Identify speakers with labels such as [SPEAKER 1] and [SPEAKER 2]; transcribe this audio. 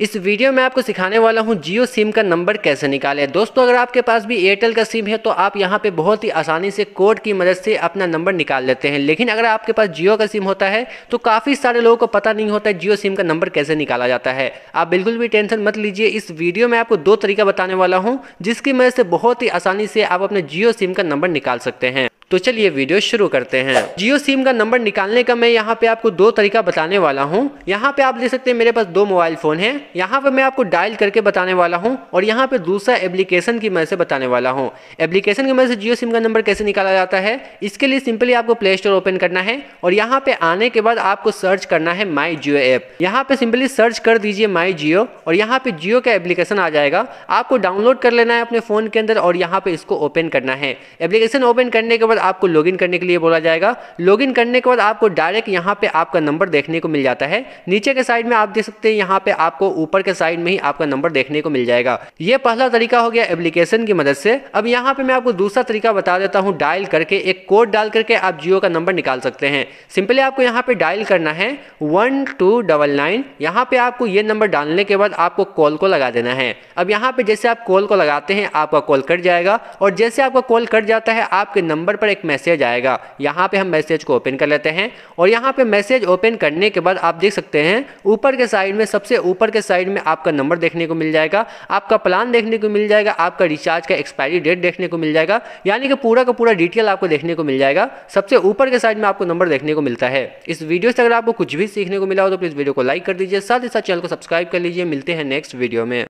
[SPEAKER 1] इस वीडियो में आपको सिखाने वाला हूं जियो सिम का नंबर कैसे निकालें दोस्तों अगर आपके पास भी एयरटेल का सिम है तो आप यहां पे बहुत ही आसानी से कोड की मदद से अपना नंबर निकाल लेते हैं लेकिन अगर आपके पास जियो का सिम होता है तो काफ़ी सारे लोगों को पता नहीं होता है जियो सिम का नंबर कैसे निकाला जाता है आप बिल्कुल भी टेंशन मत लीजिए इस वीडियो में आपको दो तरीका बताने वाला हूँ जिसकी मदद से बहुत ही आसानी से आप अपने जियो सिम का नंबर निकाल सकते हैं तो चलिए वीडियो शुरू करते हैं जियो सिम का नंबर निकालने का मैं यहाँ पे आपको दो तरीका बताने वाला हूँ यहाँ पे आप देख सकते हैं मेरे पास दो मोबाइल फ़ोन है यहाँ पे मैं आपको डायल करके बताने वाला हूँ और यहाँ पे दूसरा एप्लीकेशन की मदद से बताने वाला हूँ एप्लीकेशन की मदद से जियो सिम का नंबर कैसे निकाला जाता है इसके लिए सिंपली आपको प्ले स्टोर ओपन करना है और यहाँ पे आने के बाद आपको सर्च करना है माई जियो ऐप यहाँ पे सिंपली सर्च कर दीजिए माई जियो और यहाँ पे जियो का एप्लीकेशन आ जाएगा आपको डाउनलोड कर लेना है अपने फ़ोन के अंदर और यहाँ पे इसको ओपन करना है एप्लीकेशन ओपन करने के बाद बाद आपको लॉगिन करने के लिए बोला जाएगा लॉगिन करने के बाद आपको डायरेक्ट यहाँ पे आपका नंबर देखने को मिल जाता है नीचे के साइड में आप देख सकते हैं यहाँ पे आपको ऊपर के साइड में ही आपका नंबर देखने को मिल जाएगा ये पहला तरीका हो गया एप्लीकेशन की मदद से अब यहाँ पे मैं आपको दूसरा तरीका बता देता हूँ डायल करके एक कोड डाल करके आप जियो का नंबर निकाल सकते हैं सिंपली आपको यहाँ पे डायल करना है वन टू डबल नाइन यहाँ पे आपको ये नंबर डालने के बाद आपको कॉल को लगा देना है अब यहाँ पे जैसे आप कॉल को लगाते हैं आपका कॉल कट जाएगा और जैसे आपका कॉल कट जाता है आपके नंबर पर पर एक मैसेज आएगा यहाँ पे हम मैसेज को ओपन कर लेते हैं और यहाँ पे मैसेज ओपन करने के बाद आप देख सकते हैं ऊपर के साइड में सबसे ऊपर के साइड में आपका नंबर देखने को मिल जाएगा आपका प्लान देखने को मिल जाएगा आपका रिचार्ज का एक्सपायरी डेट देखने को मिल जाएगा यानी कि पूरा का पूरा डिटेल आपको देखने को मिल जाएगा सबसे ऊपर के साइड में आपको नंबर देखने को मिलता है इस वीडियो से अगर आपको कुछ भी सीखने को मिला हो तो प्लीज़ वीडियो को लाइक कर दीजिए साथ ही साथ चैनल को सब्सक्राइब कर लीजिए मिलते हैं नेक्स्ट वीडियो में